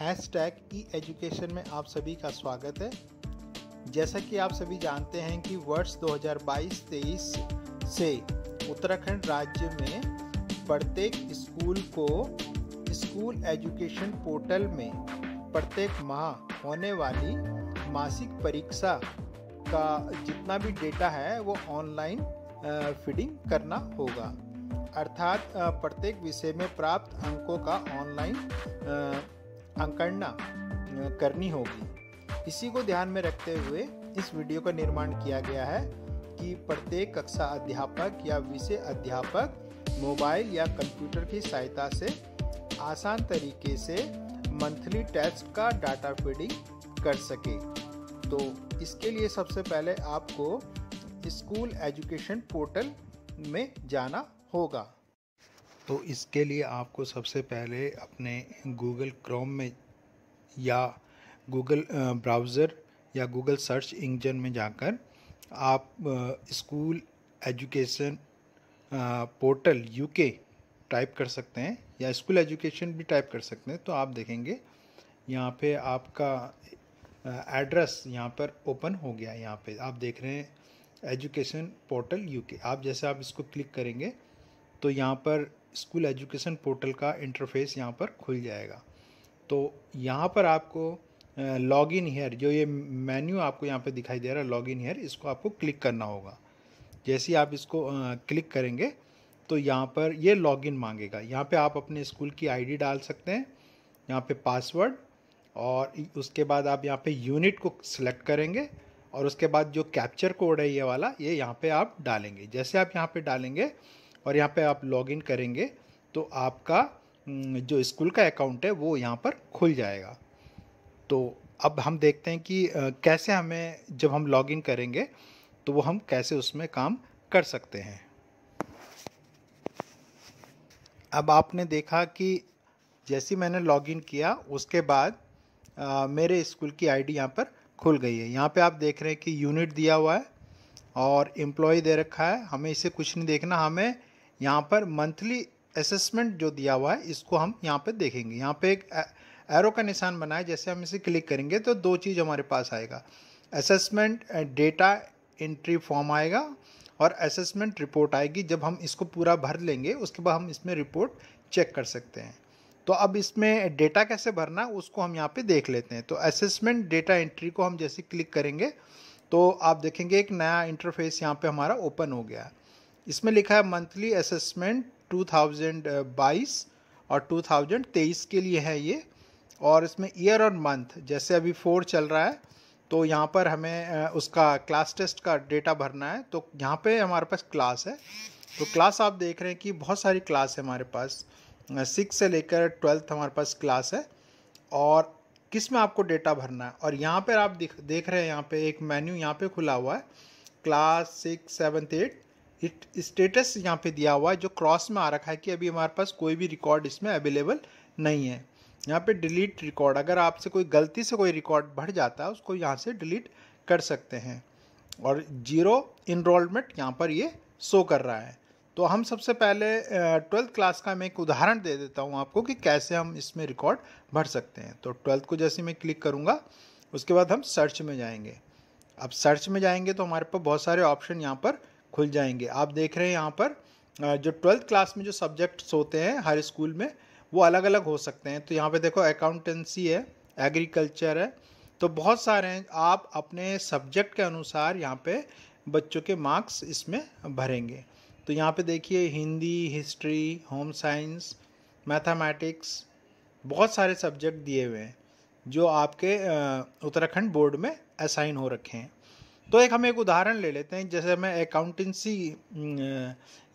hash tag ई education में आप सभी का स्वागत है जैसा कि आप सभी जानते हैं कि वर्ष 2022-23 से उत्तराखंड राज्य में प्रत्येक स्कूल को स्कूल एजुकेशन पोर्टल में प्रत्येक माह होने वाली मासिक परीक्षा का जितना भी डेटा है वो ऑनलाइन फीडिंग करना होगा अर्थात प्रत्येक विषय में प्राप्त अंकों का ऑनलाइन अंकड़ना करनी होगी इसी को ध्यान में रखते हुए इस वीडियो का निर्माण किया गया है कि प्रत्येक कक्षा अध्यापक या विषय अध्यापक मोबाइल या कंप्यूटर की सहायता से आसान तरीके से मंथली टेस्ट का डाटा फीडिंग कर सके तो इसके लिए सबसे पहले आपको स्कूल एजुकेशन पोर्टल में जाना होगा तो इसके लिए आपको सबसे पहले अपने गूगल क्रोम में या गूगल ब्राउज़र या गूगल सर्च इंजन में जाकर आप school education portal UK type कर सकते हैं या स्कूल एजुकेशन भी टाइप कर सकते हैं तो आप देखेंगे यहाँ पे आपका एड्रेस यहाँ पर ओपन हो गया है यहाँ पे आप देख रहे हैं एजुकेशन पोर्टल यूके आप जैसे आप इसको क्लिक करेंगे तो यहाँ पर स्कूल एजुकेशन पोर्टल का इंटरफेस यहाँ पर खुल जाएगा तो यहाँ पर आपको लॉग इन हेयर जो ये मेन्यू आपको यहाँ पर दिखाई दे रहा है लॉग इन हेयर इसको आपको क्लिक करना होगा जैसे ही आप इसको क्लिक करेंगे तो यहाँ पर ये लॉग इन मांगेगा यहाँ पर आप अपने स्कूल की आई डाल सकते हैं यहाँ पर पासवर्ड और उसके बाद आप यहाँ पर यूनिट को सिलेक्ट करेंगे और उसके बाद जो कैप्चर कोड है ये वाला ये यहाँ पे आप डालेंगे जैसे आप यहाँ पे डालेंगे और यहाँ पे आप लॉगिन करेंगे तो आपका हम्म, जो स्कूल का अकाउंट है वो यहाँ पर खुल जाएगा तो अब हम देखते हैं कि कैसे हमें जब हम लॉगिन करेंगे तो वो हम कैसे उसमें काम कर सकते हैं अब आपने देखा कि जैसे मैंने लॉगिन किया उसके बाद आ, मेरे स्कूल की आईडी यहाँ पर खुल गई है यहाँ पे आप देख रहे हैं कि यूनिट दिया हुआ है और एम्प्लॉय दे रखा है हमें इसे कुछ नहीं देखना हमें यहाँ पर मंथली असेसमेंट जो दिया हुआ है इसको हम यहाँ पे देखेंगे यहाँ पे एक एरो का निशान बनाए जैसे हम इसे क्लिक करेंगे तो दो चीज़ हमारे पास आएगा असेसमेंट डेटा एंट्री फॉर्म आएगा और असेसमेंट रिपोर्ट आएगी जब हम इसको पूरा भर लेंगे उसके बाद हम इसमें रिपोर्ट चेक कर सकते हैं तो अब इसमें डेटा कैसे भरना है उसको हम यहाँ पे देख लेते हैं तो असेसमेंट डेटा एंट्री को हम जैसे क्लिक करेंगे तो आप देखेंगे एक नया इंटरफेस यहाँ पे हमारा ओपन हो गया है इसमें लिखा है मंथली असेसमेंट 2022 और 2023 के लिए है ये और इसमें ईयर और मंथ जैसे अभी फोर चल रहा है तो यहाँ पर हमें उसका क्लास टेस्ट का डेटा भरना है तो यहाँ पे हमारे पास क्लास है तो क्लास आप देख रहे हैं कि बहुत सारी क्लास है हमारे पास सिक्स से लेकर ट्वेल्थ हमारे पास क्लास है और किस में आपको डेटा भरना है और यहाँ पर आप देख रहे हैं यहाँ पे एक मेन्यू यहाँ पे खुला हुआ है class six seventh eight status यहाँ पे दिया हुआ है जो क्रॉस में आ रखा है कि अभी हमारे पास कोई भी रिकॉर्ड इसमें अवेलेबल नहीं है यहाँ पे डिलीट रिकॉर्ड अगर आपसे कोई गलती से कोई रिकॉर्ड बढ़ जाता है उसको यहाँ से डिलीट कर सकते हैं और जीरो इनरोलमेंट यहाँ पर ये शो कर रहा है तो हम सबसे पहले ट्वेल्थ क्लास का मैं एक उदाहरण दे देता हूँ आपको कि कैसे हम इसमें रिकॉर्ड भर सकते हैं तो ट्वेल्थ को जैसे मैं क्लिक करूँगा उसके बाद हम सर्च में जाएंगे अब सर्च में जाएंगे तो हमारे पास बहुत सारे ऑप्शन यहाँ पर खुल जाएंगे आप देख रहे हैं यहाँ पर जो ट्वेल्थ क्लास में जो सब्जेक्ट्स होते हैं हर स्कूल में वो अलग अलग हो सकते हैं तो यहाँ पे देखो अकाउंटेंसी है एग्रीकल्चर है तो बहुत सारे हैं आप अपने सब्जेक्ट के अनुसार यहाँ पे बच्चों के मार्क्स इसमें भरेंगे तो यहाँ पे देखिए Hindi history home science mathematics बहुत सारे सब्जेक्ट दिए हुए हैं जो आपके उत्तराखंड बोर्ड में असाइन हो रखे हैं तो एक हम एक उदाहरण ले लेते हैं जैसे मैं अकाउंटेंसी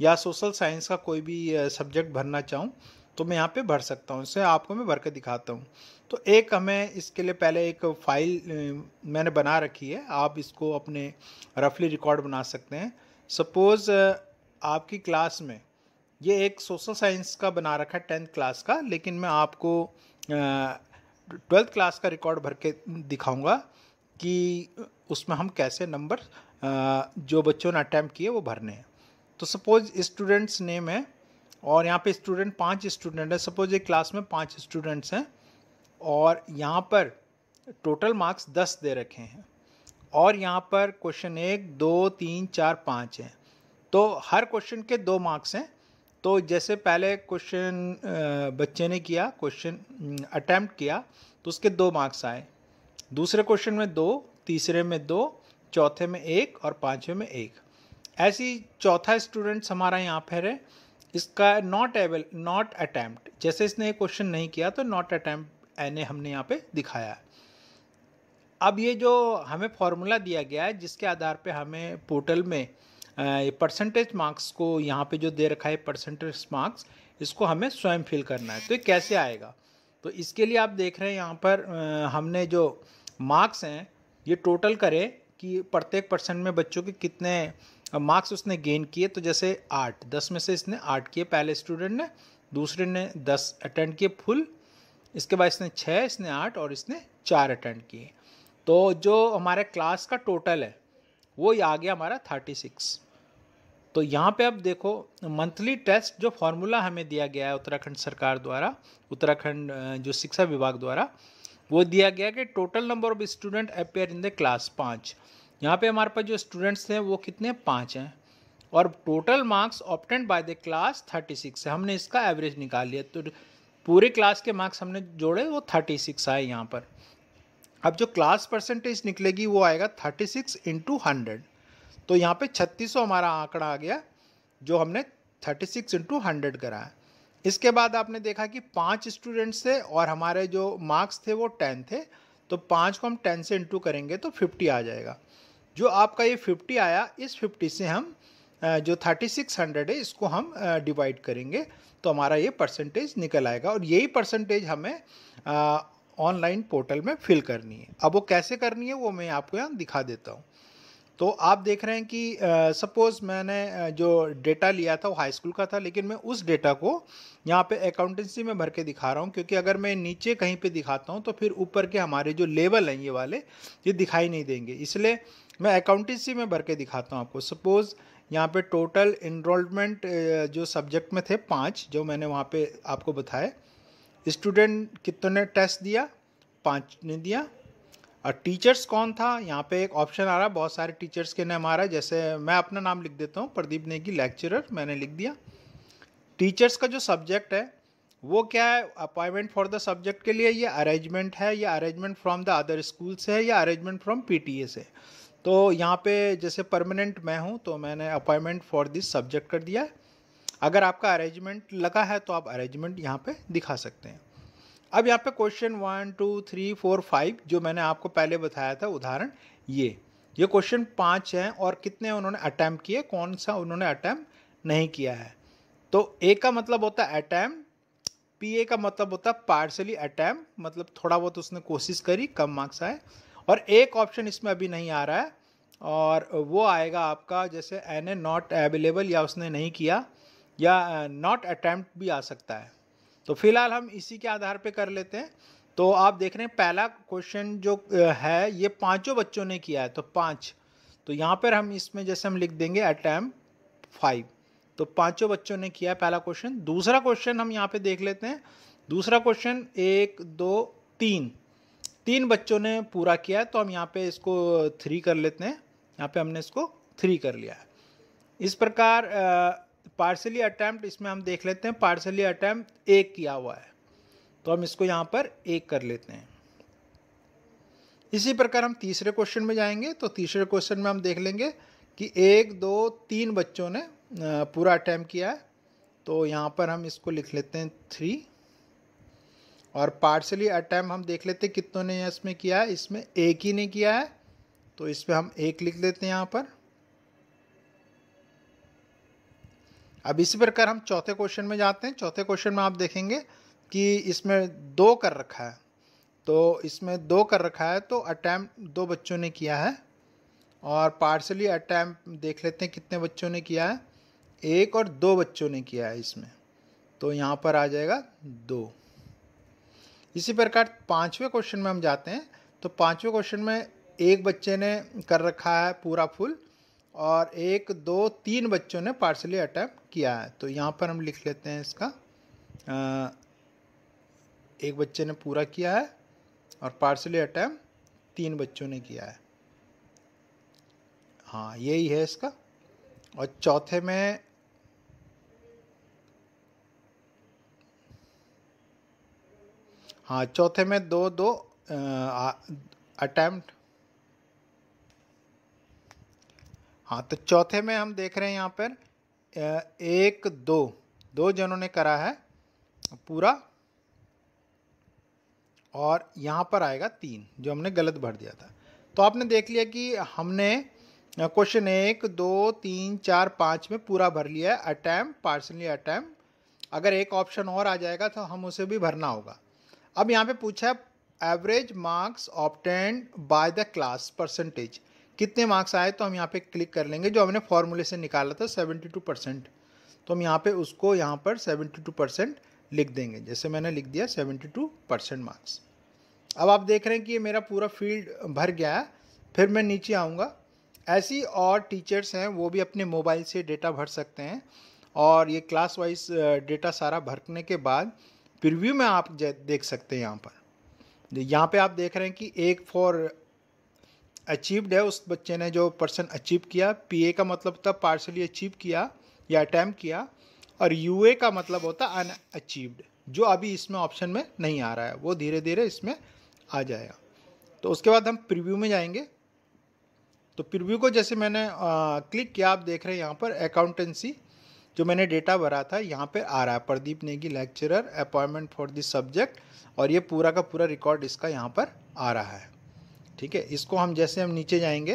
या सोशल साइंस का कोई भी सब्जेक्ट भरना चाहूँ तो मैं यहाँ पे भर सकता हूँ इसे आपको मैं भर के दिखाता हूँ तो एक हमें इसके लिए पहले एक फाइल मैंने बना रखी है आप इसको अपने रफली रिकॉर्ड बना सकते हैं सपोज़ आपकी क्लास में ये एक सोशल साइंस का बना रखा है टेंथ क्लास का लेकिन मैं आपको ट्वेल्थ क्लास का रिकॉर्ड भर के दिखाऊँगा कि उसमें हम कैसे नंबर जो बच्चों ने अटैम्प्ट किए वो भरने हैं तो सपोज स्टूडेंट्स नेम है और यहाँ पे स्टूडेंट पांच स्टूडेंट है सपोज एक क्लास में पांच स्टूडेंट्स हैं और यहाँ पर टोटल मार्क्स दस दे रखे हैं और यहाँ पर क्वेश्चन एक दो तीन चार पाँच हैं तो हर क्वेश्चन के दो मार्क्स हैं तो जैसे पहले क्वेश्चन बच्चे ने किया क्वेश्चन अटैम्प्ट किया तो उसके दो मार्क्स आए दूसरे क्वेश्चन में दो तीसरे में दो चौथे में एक और पाँचवें में एक ऐसी चौथा स्टूडेंट्स हमारा यहाँ पर है इसका नॉट एवल नॉट अटैम्प्ट जैसे इसने ये क्वेश्चन नहीं किया तो नॉट अटैम्प्ट एने हमने यहाँ पे दिखाया है अब ये जो हमें फॉर्मूला दिया गया है जिसके आधार पे हमें पोर्टल में परसेंटेज मार्क्स को यहाँ पे जो दे रखा है परसेंटेज मार्क्स इसको हमें स्वयं फिल करना है तो ये कैसे आएगा तो इसके लिए आप देख रहे हैं यहाँ पर हमने जो मार्क्स हैं ये टोटल करे कि प्रत्येक पर्सन में बच्चों के कितने मार्क्स उसने गेन किए तो जैसे आठ दस में से इसने आठ किए पहले स्टूडेंट ने दूसरे ने दस अटेंड किए फुल इसके बाद इसने छः इसने आठ और इसने चार अटेंड किए तो जो हमारे क्लास का टोटल है वो आ गया हमारा थर्टी सिक्स तो यहाँ पे अब देखो मंथली टेस्ट जो फॉर्मूला हमें दिया गया है उत्तराखंड सरकार द्वारा उत्तराखंड जो शिक्षा विभाग द्वारा वो दिया गया कि total number of student appear in the class पाँच यहाँ पे हमारे पास जो स्टूडेंट्स हैं वो कितने पाँच हैं और total marks obtained by the class thirty six है हमने इसका एवरेज निकाल लिया तो पूरे क्लास के मार्क्स हमने जोड़े वो थर्टी सिक्स आए यहाँ पर अब जो क्लास परसेंटेज निकलेगी वो आएगा थर्टी सिक्स इंटू हंड्रेड तो यहाँ पे छत्तीस हमारा आंकड़ा आ गया जो हमने थर्टी सिक्स इंटू हंड्रेड करा है इसके बाद आपने देखा कि पाँच स्टूडेंट्स थे और हमारे जो मार्क्स थे वो टेन थे तो पाँच को हम टेन से इंटू करेंगे तो फिफ्टी आ जाएगा जो आपका ये फिफ्टी आया इस फिफ्टी से हम जो थर्टी सिक्स हंड्रेड है इसको हम डिवाइड करेंगे तो हमारा ये परसेंटेज निकल आएगा और यही परसेंटेज हमें ऑनलाइन पोर्टल में फिल करनी है अब वो कैसे करनी है वो मैं आपको यहाँ दिखा देता हूँ तो आप देख रहे हैं कि सपोज़ uh, मैंने जो डेटा लिया था वो हाई स्कूल का था लेकिन मैं उस डेटा को यहाँ पे अकाउंटेंसी में भर के दिखा रहा हूँ क्योंकि अगर मैं नीचे कहीं पे दिखाता हूँ तो फिर ऊपर के हमारे जो लेवल हैं ये वाले ये दिखाई नहीं देंगे इसलिए मैं अकाउंटेंसी में भर के दिखाता हूँ आपको सपोज़ यहाँ पे टोटल इनरोलमेंट जो सब्जेक्ट में थे पाँच जो मैंने वहाँ पे आपको बताया स्टूडेंट कितने टेस्ट दिया पाँच ने दिया और टीचर्स कौन था यहाँ पे एक ऑप्शन आ रहा है बहुत सारे टीचर्स के नाम आ रहा है जैसे मैं अपना नाम लिख देता हूँ प्रदीप नेगी लेक्चरर मैंने लिख दिया टीचर्स का जो सब्जेक्ट है वो क्या है अपॉइंटमेंट फॉर द सब्जेक्ट के लिए ये अरेंजमेंट है या arrangement from the other school से है या अरेंजमेंट फ्रॉम ए से तो यहाँ पे जैसे परमानेंट मैं हूँ तो मैंने अपॉइंटमेंट फॉर दिस सब्जेक्ट कर दिया है अगर आपका अरेंजमेंट लगा है तो आप अरेंजमेंट यहाँ पे दिखा सकते हैं अब यहाँ पे question one two three four five जो मैंने आपको पहले बताया था उदाहरण ये ये क्वेश्चन पाँच है और कितने उन्होंने अटैम्प्ट किए कौन सा उन्होंने अटैम्प्ट नहीं किया है तो ए का मतलब होता है अटैम्प्ट पी ए का मतलब होता है पार्सली अटैम्प्ट मतलब थोड़ा बहुत उसने कोशिश करी कम मार्क्स आए और एक ऑप्शन इसमें अभी नहीं आ रहा है और वो आएगा आपका जैसे एन ए नॉट अवेलेबल या उसने नहीं किया या नॉट अटैम्प्ट भी आ सकता है तो फिलहाल हम इसी के आधार पे कर लेते हैं तो आप देख रहे हैं पहला क्वेश्चन जो है ये पांचों बच्चों ने किया है तो पाँच तो यहाँ पर हम इसमें जैसे हम लिख देंगे अटैम्प फाइव तो पांचों बच्चों ने किया पहला क्वेश्चन दूसरा क्वेश्चन हम यहाँ पे देख लेते हैं दूसरा क्वेश्चन एक दो तीन तीन बच्चों ने पूरा किया है तो हम यहाँ पे इसको थ्री कर लेते हैं यहाँ पे हमने इसको थ्री कर लिया है इस प्रकार आ, पार्सली अटैम्प्ट इसमें हम देख लेते हैं पार्सली अटैम्प्ट एक किया हुआ है तो हम इसको यहाँ पर एक कर लेते हैं इसी प्रकार हम तीसरे क्वेश्चन में जाएंगे तो तीसरे क्वेश्चन में हम देख लेंगे कि एक दो तीन बच्चों ने पूरा अटैम्प किया है तो यहाँ पर हम इसको लिख लेते हैं थ्री और पार्सली अटैम्प हम देख लेते हैं कितनों ने इसमें किया है इसमें एक ही ने किया है तो इस पर हम एक लिख लेते हैं यहाँ पर अब इसी प्रकार हम चौथे क्वेश्चन में जाते हैं चौथे क्वेश्चन में आप देखेंगे कि इसमें दो कर रखा है तो इसमें दो कर रखा है तो अटैम्प दो बच्चों ने किया है और पार्सली अटैम्प देख लेते हैं कितने बच्चों ने किया है एक और दो बच्चों ने किया है इसमें तो यहाँ पर आ जाएगा दो इसी प्रकार पाँचवें क्वेश्चन में हम जाते हैं तो पाँचवें क्वेश्चन में एक बच्चे ने कर रखा है पूरा फुल और एक दो तीन बच्चों ने पार्सली अटैम्प्ट किया है तो यहाँ पर हम लिख लेते हैं इसका आ, एक बच्चे ने पूरा किया है और पार्सली अटैम्प तीन बच्चों ने किया है हाँ यही है इसका और चौथे में हाँ चौथे में दो दो अटैम्प्ट हाँ तो चौथे में हम देख रहे हैं यहाँ पर एक दो दो जनों ने करा है पूरा और यहाँ पर आएगा तीन जो हमने गलत भर दिया था तो आपने देख लिया कि हमने क्वेश्चन एक दो तीन चार पाँच में पूरा भर लिया है अटैम्प पार्सनली अटैम अगर एक ऑप्शन और आ जाएगा तो हम उसे भी भरना होगा अब यहाँ पे पूछा है average marks obtained by the class percentage कितने मार्क्स आए तो हम यहाँ पे क्लिक कर लेंगे जो हमने फॉर्मूले से निकाला था 72 परसेंट तो हम यहाँ पे उसको यहाँ पर 72 परसेंट लिख देंगे जैसे मैंने लिख दिया 72 परसेंट मार्क्स अब आप देख रहे हैं कि ये मेरा पूरा फील्ड भर गया है फिर मैं नीचे आऊँगा ऐसी और टीचर्स हैं वो भी अपने मोबाइल से डेटा भर सकते हैं और ये क्लास वाइज डेटा सारा भरने के बाद प्रिव्यू में आप देख सकते हैं यहाँ पर यहाँ पे आप देख रहे हैं कि एक फॉर अचीव्ड है उस बच्चे ने जो पर्सन अचीव किया पी का मतलब होता पार्शली अचीव किया या अटैम्प किया और यू का मतलब होता अनअचीव्ड जो अभी इसमें ऑप्शन में नहीं आ रहा है वो धीरे धीरे इसमें आ जाएगा तो उसके बाद हम प्रीव्यू में जाएंगे तो प्रीव्यू को जैसे मैंने आ, क्लिक किया आप देख रहे हैं यहाँ पर अकाउंटेंसी जो मैंने डेटा भरा था यहाँ पर आ रहा है Pradeep Negi lecturer appointment for this subject और ये पूरा का पूरा रिकॉर्ड इसका यहाँ पर आ रहा है ठीक है इसको हम जैसे हम नीचे जाएंगे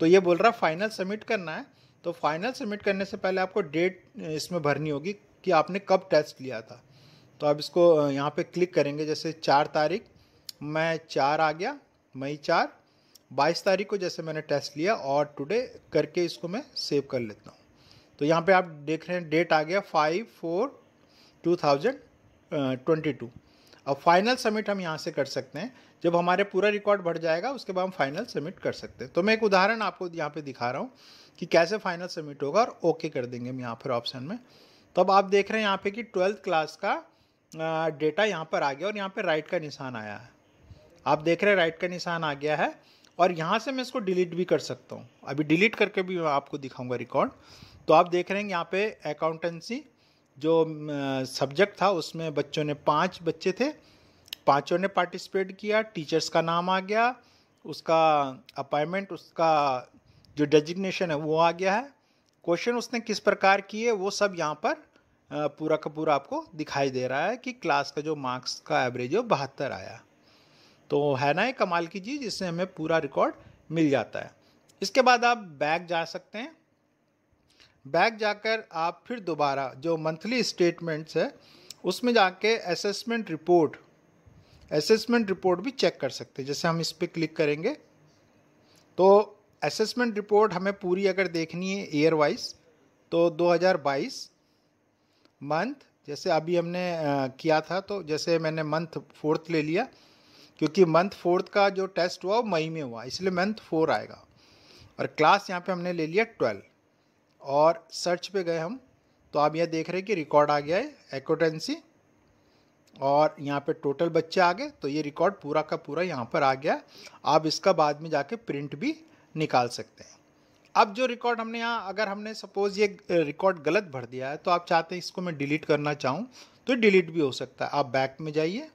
तो ये बोल रहा फाइनल सबमिट करना है तो फाइनल सबमिट करने से पहले आपको डेट इसमें भरनी होगी कि आपने कब टेस्ट लिया था तो आप इसको यहाँ पे क्लिक करेंगे जैसे चार तारीख मैं चार आ गया मई चार बाईस तारीख को जैसे मैंने टेस्ट लिया और टुडे करके इसको मैं सेव कर लेता हूँ तो यहाँ पे आप देख रहे हैं डेट आ गया five four two thousand twenty two अब फाइनल सबमिट हम यहाँ से कर सकते हैं जब हमारे पूरा रिकॉर्ड बढ़ जाएगा उसके बाद हम फाइनल सबमिट कर सकते हैं तो मैं एक उदाहरण आपको यहाँ पे दिखा रहा हूँ कि कैसे फाइनल सबमिट होगा और ओके कर देंगे हम यहाँ पर ऑप्शन में तो अब आप देख रहे हैं यहाँ पे कि ट्वेल्थ क्लास का डेटा यहाँ पर आ गया और यहाँ पर राइट का निशान आया है आप देख रहे हैं राइट का निशान आ गया है और यहाँ से मैं इसको डिलीट भी कर सकता हूँ अभी डिलीट करके भी मैं आपको दिखाऊंगा रिकॉर्ड तो आप देख रहे हैं यहाँ पे अकाउंटेंसी जो सब्जेक्ट था उसमें बच्चों ने पाँच बच्चे थे पांचों ने पार्टिसिपेट किया टीचर्स का नाम आ गया उसका अपॉइंटमेंट उसका जो डेजिग्नेशन है वो आ गया है क्वेश्चन उसने किस प्रकार किए वो सब यहाँ पर पूरा का पूरा आपको दिखाई दे रहा है कि क्लास का जो मार्क्स का एवरेज है बहत्तर आया तो है ना ये कमाल की चीज़ जिससे हमें पूरा रिकॉर्ड मिल जाता है इसके बाद आप बैग जा सकते हैं बैग जाकर आप फिर दोबारा जो मंथली स्टेटमेंट्स है उसमें जाके असेसमेंट रिपोर्ट असेसमेंट रिपोर्ट भी चेक कर सकते हैं जैसे हम इस पर क्लिक करेंगे तो असेसमेंट रिपोर्ट हमें पूरी अगर देखनी है ईयर वाइज तो 2022 मंथ जैसे अभी हमने किया था तो जैसे मैंने मंथ फोर्थ ले लिया क्योंकि मंथ फोर्थ का जो टेस्ट हुआ वो मई में हुआ इसलिए मंथ फोर आएगा और क्लास यहाँ पे हमने ले लिया ट्वेल्व और सर्च पे गए हम तो आप यह देख रहे हैं कि रिकॉर्ड आ गया है एकोटेंसी और यहाँ पे टोटल बच्चे आ गए तो ये रिकॉर्ड पूरा का पूरा यहाँ पर आ गया आप इसका बाद में जाके प्रिंट भी निकाल सकते हैं अब जो रिकॉर्ड हमने यहाँ अगर हमने सपोज़ ये रिकॉर्ड गलत भर दिया है तो आप चाहते हैं इसको मैं डिलीट करना चाहूँ तो डिलीट भी हो सकता है आप बैक में जाइए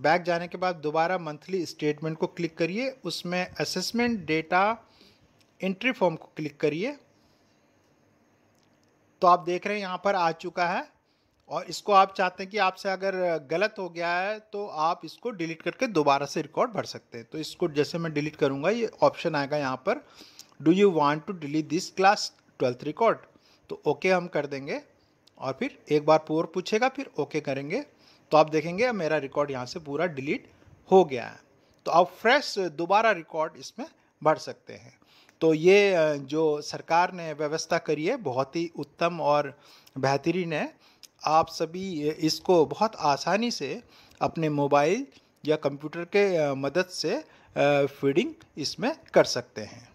बैक जाने के बाद दोबारा मंथली स्टेटमेंट को क्लिक करिए उसमें असेसमेंट डेटा एंट्री फॉर्म को क्लिक करिए तो आप देख रहे हैं यहाँ पर आ चुका है और इसको आप चाहते हैं कि आपसे अगर गलत हो गया है तो आप इसको डिलीट करके दोबारा से रिकॉर्ड भर सकते हैं तो इसको जैसे मैं डिलीट करूँगा ये ऑप्शन आएगा यहाँ पर do you want to delete this class twelfth record तो ओके हम कर देंगे और फिर एक बार पूर्व पूछेगा फिर ओके करेंगे तो आप देखेंगे मेरा रिकॉर्ड यहाँ से पूरा डिलीट हो गया है तो आप फ्रेश दोबारा रिकॉर्ड इसमें भर सकते हैं तो ये जो सरकार ने व्यवस्था करी है बहुत ही उत्तम और बेहतरीन है आप सभी इसको बहुत आसानी से अपने मोबाइल या कंप्यूटर के मदद से फीडिंग इसमें कर सकते हैं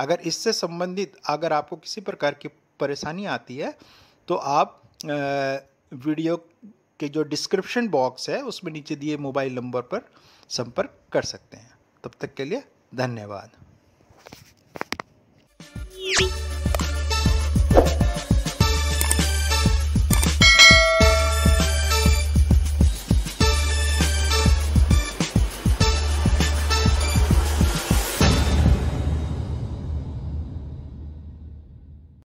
अगर इससे संबंधित अगर आपको किसी प्रकार की परेशानी आती है तो आप वीडियो के जो डिस्क्रिप्शन बॉक्स है उसमें नीचे दिए मोबाइल नंबर पर संपर्क कर सकते हैं तब तक के लिए धन्यवाद